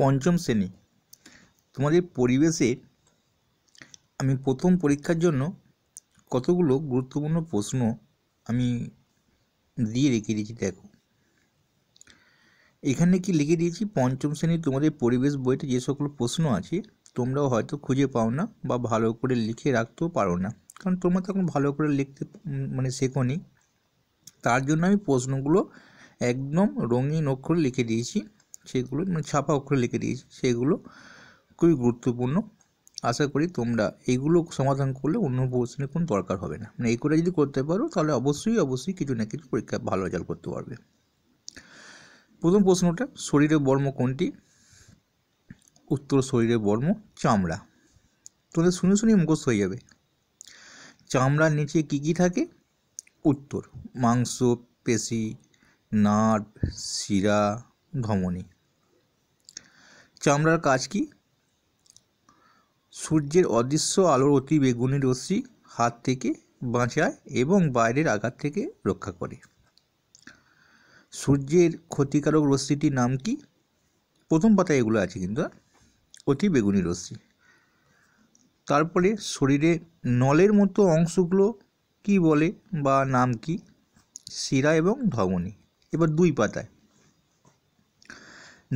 পঞ্চম শ্রেণী তোমাদের পরিবেশে আমি প্রথম পরীক্ষার জন্য কতগুলো গুরুত্বপূর্ণ প্রশ্ন আমি দিয়ে রেখে দিয়েছি দেখো এখানে কি লিখে দিয়েছি পঞ্চম শ্রেণীর তোমাদের পরিবেশ বইতে যে সকল প্রশ্ন আছে তোমরাও হয়তো খুঁজে পাও না বা ভালো করে লিখে রাখতেও পারো না কারণ তোমরা তখন ভালো করে লিখতে মানে শেখোনি তার জন্য আমি প্রশ্নগুলো একদম রঙিন অক্ষরে লিখে দিয়েছি সেগুলো মানে ছাপা অক্ষরে লিখে দিয়েছি সেগুলো খুবই গুরুত্বপূর্ণ আশা করি তোমরা এইগুলো সমাধান করলে অন্য প্রশ্নের কোনো দরকার হবে না মানে এই করে যদি করতে পারো তাহলে অবশ্যই অবশ্যই কিছু না কিছু পরীক্ষা ভালো রেজাল্ট করতে পারবে প্রথম প্রশ্নটা শরীরের বর্ম কোনটি উত্তর শরীরের বর্ম চামড়া তোমাদের শুনে শুনে মুখস্থ হয়ে যাবে চামড়ার নিচে কি কি থাকে উত্তর মাংস পেশি নার্ভ শিরা ধমনী চামড়ার কাজ কি সূর্যের অদৃশ্য আলোর অতি বেগুনি রশ্মি হাত থেকে বাঁচায় এবং বাইরের আঘাত থেকে রক্ষা করে সূর্যের ক্ষতিকারক রশ্মিটির নাম কি প্রথম পাতায় এগুলো আছে কিন্তু অতি বেগুনি রশ্মি তারপরে শরীরে নলের মতো অংশগুলো কি বলে বা নাম কি শিরা এবং ধমনী এবার দুই পাতায়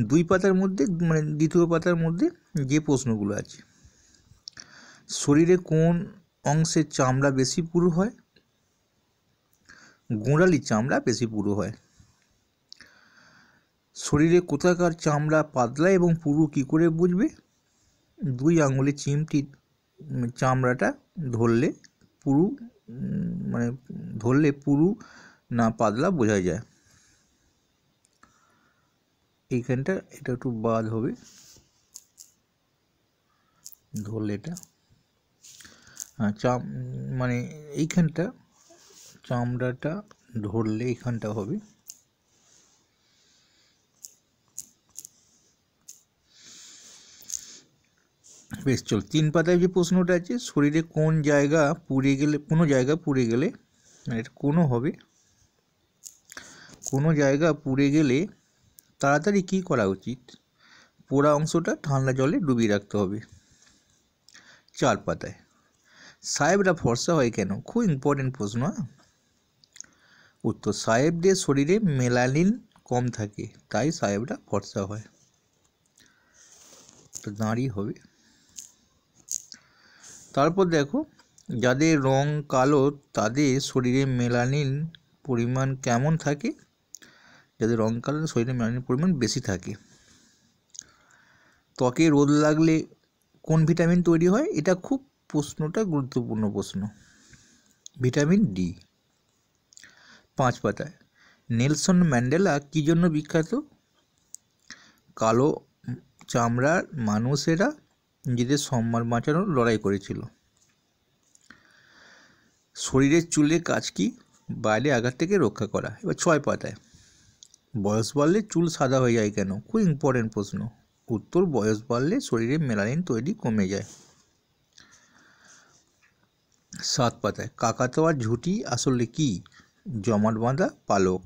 দুই পাতার মধ্যে মানে দ্বিতীয় পাতার মধ্যে যে প্রশ্নগুলো আছে শরীরে কোন অংশে চামড়া বেশি পুরু হয় গোড়ালি চামড়া বেশি পুরু হয় শরীরে কোথাকার চামড়া পাতলা এবং পুরু কি করে বুঝবে দুই আঙুলে চিমটি চামড়াটা ধরলে পুরু মানে ধরলে পুরু না পাতলা বোঝা যায় এইখানটা এটা একটু বাদ হবে ধরলে এটা চাম মানে এইখানটা চামড়াটা ধরলে এইখানটা হবে বেশ চল তিন পাতায় যে প্রশ্নটা আছে শরীরে কোন জায়গা পুড়ে গেলে কোনো জায়গা পুড়ে গেলে মানে এটা কোনো হবে কোনো জায়গা পুড়ে গেলে তাড়াতাড়ি কী করা উচিত পোড়া অংশটা ঠান্ডা জলে ডুবিয়ে রাখতে হবে চার পাতায় সাহেবরা ফর্সা হয় কেন খুব ইম্পর্টেন্ট প্রশ্ন উত্তর সাহেবদের শরীরে মেলানিন কম থাকে তাই সাহেবরা ফর্সা হয় তো দাঁড়ি হবে তারপর দেখো যাদের রং কালো তাদের শরীরে মেলানিন পরিমাণ কেমন থাকে যাদের রঙকাল শরীরে মেলানির পরিমাণ বেশি থাকে ত্বকে রোদ লাগলে কোন ভিটামিন তৈরি হয় এটা খুব প্রশ্নটা গুরুত্বপূর্ণ প্রশ্ন ভিটামিন ডি পাঁচ পাতায় নেলসন ম্যান্ডেলা কী জন্য বিখ্যাত কালো চামড়ার মানুষেরা নিজেদের সম্মান বাঁচানোর লড়াই করেছিল শরীরের চুলের কাজ কি বাইরে আঘাত থেকে রক্ষা করা এবার ছয় পাতায় বয়স বাড়লে চুল সাদা হয়ে যায় কেন খুব ইম্পর্টেন্ট প্রশ্ন উত্তর বয়স বাড়লে শরীরে মেলানিন তৈরি কমে যায় সাত পাতায় কাকাতোয়ার ঝুঁটি আসলে কি জমাট বাঁধা পালক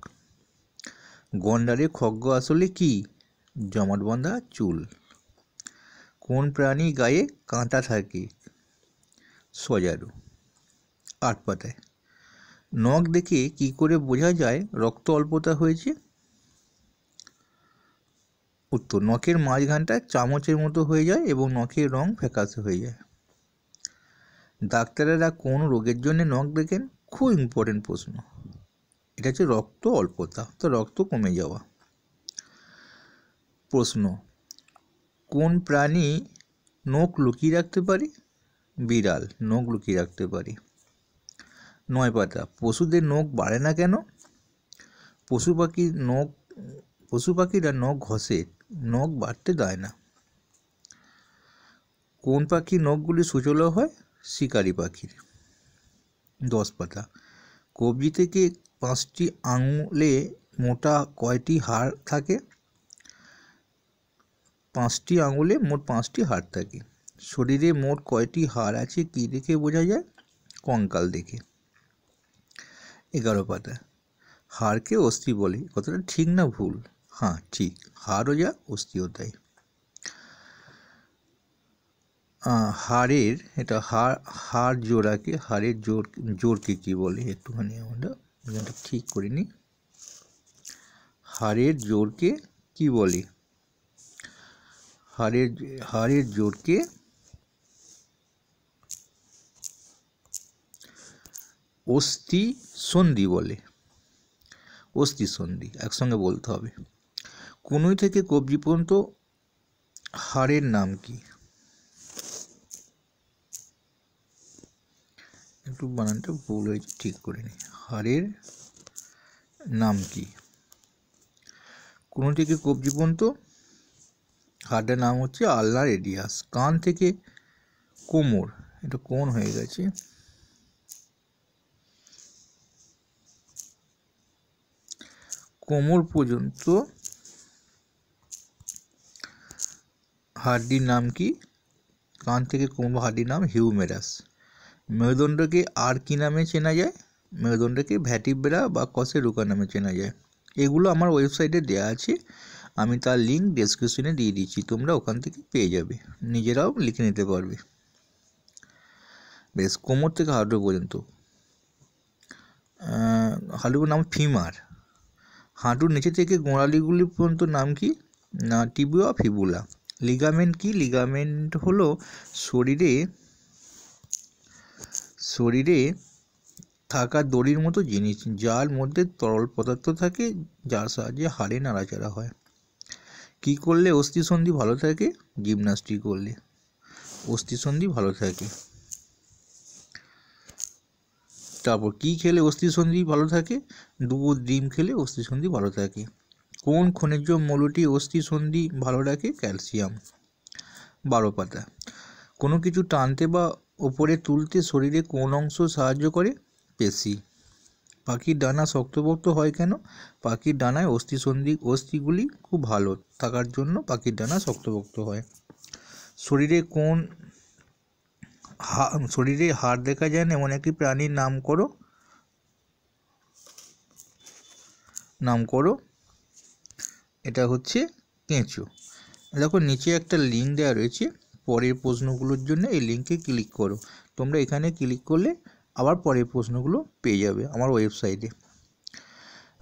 গন্ডারে খগ্গ আসলে কি জমাট বাঁধা চুল কোন প্রাণী গায়ে কাঁটা থাকে সজারু আট পাতায় নখ দেখে কি করে বোঝা যায় রক্ত অল্পতা হয়েছে উত্তর নখের মাঝখানটা চামচের মতো হয়ে যায় এবং নখের রং ফ্যাকাশে হয়ে যায় ডাক্তারেরা কোন রোগের জন্য নখ দেখেন খুব ইম্পর্টেন্ট প্রশ্ন এটা হচ্ছে রক্ত অল্পতা তো রক্ত কমে যাওয়া প্রশ্ন কোন প্রাণী নখ লুকিয়ে রাখতে পারে বিড়াল নখ লুকিয়ে রাখতে পারে নয় পাতা পশুদের নখ বাড়ে না কেন পশু পাখির নখ পশু পাখিরা নখ ঘষে নখ বাড়তে দেয় না কোন পাখির নখগুলি সুচল হয় শিকারি পাখির দশ পাতা কবজি থেকে পাঁচটি আঙুলে মোটা কয়টি হাড় থাকে পাঁচটি আঙুলে মোট পাঁচটি হাড় থাকে শরীরে মোট কয়টি হাড় আছে কি দেখে বোঝা যায় কঙ্কাল দেখে এগারো পাতা হাড়কে অস্থি বলে কথাটা ঠিক না ভুল हाँ ठीक হাড় ওজা অস্থিরতায় হাড়ের এটা হাড় হাড় জোড়াকে হাড়ের জোর জোরকে কি বলে একটুখানি আমরা ঠিক করে নিই হাড়ের জোরকে কি বলে হাড়ের হাড়ের জোরকে অস্থি সন্ধি বলে অস্থি সন্ধি একসঙ্গে বলতে হবে কনুই থেকে কবজি পর্যন্ত হাড়ের নাম কি একটু বানানটা ভুল হয়েছে ঠিক করে নিই হাড়ের নাম কি কোনো থেকে কবজি পর্যন্ত হাড়টার নাম হচ্ছে আল্লাহ রেডিয়াস কান থেকে কোমর এটা কোন হয়ে গেছে কোমর পর্যন্ত হাড্ডির নাম কি কান থেকে কোমর হাড্ডির নাম হিউমেরাস মেরুদণ্ডকে আর কি নামে চেনা যায় মেরুদণ্ডকে ভ্যাটিবেরা বা কসে রুকা নামে চেনা যায় এগুলো আমার ওয়েবসাইটে দেওয়া আছে আমি তার লিঙ্ক ডেসক্রিপশনে দিয়ে দিচ্ছি তোমরা ওখান থেকে পেয়ে যাবে নিজেরাও লিখে নিতে পারবে বেশ কোমর থেকে হাডু পর্যন্ত হাড্ডুর নাম ফিমার হাঁটুর নিচে থেকে গোড়ালিগুলি পর্যন্ত নাম কি না টিবিও ফিবুলা লিগামেন্ট কি লিগামেন্ট হলো শরীরে শরীরে থাকা দড়ির মতো জিনিস যার মধ্যে তরল পদার্থ থাকে যার সাহায্যে হাড়ে নাড়াচাড়া হয় কি করলে অস্থিসন্ধি ভালো থাকে জিমনাস্টিক করলে অস্থিসন্ধি ভালো থাকে তারপর কি খেলে অস্থিসন্ধি ভালো থাকে দুপুর ডিম খেলে অস্থিসন্ধি ভালো থাকে কোন খনিজ মৌলটি অস্থি সন্ধি ভালো রাখে ক্যালসিয়াম বারো পাতা কোনো কিছু টানতে বা ওপরে তুলতে শরীরে কোন অংশ সাহায্য করে পেশি পাখির ডানা শক্তপোক্ত হয় কেন পাখির ডানায় অস্থিসন্ধি অস্থিগুলি খুব ভালো থাকার জন্য পাখির ডানা শক্তপোক্ত হয় শরীরে কোন শরীরে হাড় দেখা যায় না এমন একটি প্রাণীর নাম করো নাম করো এটা হচ্ছে কেঁচো দেখো নিচে একটা লিঙ্ক দেওয়া রয়েছে পরের প্রশ্নগুলোর জন্য এই লিঙ্কে ক্লিক করো তোমরা এখানে ক্লিক করলে আবার পরের প্রশ্নগুলো পেয়ে যাবে আমার ওয়েবসাইটে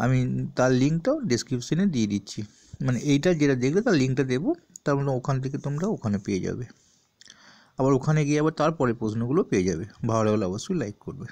আমি তার লিঙ্কটাও ডিসক্রিপশানে দিয়ে দিচ্ছি মানে এইটা যেটা দেখলে তার লিঙ্কটা দেবো তার মানে ওখান থেকে তোমরা ওখানে পেয়ে যাবে আবার ওখানে গিয়ে আবার তারপরে প্রশ্নগুলো পেয়ে যাবে ভালো লাগলে অবশ্যই লাইক করবে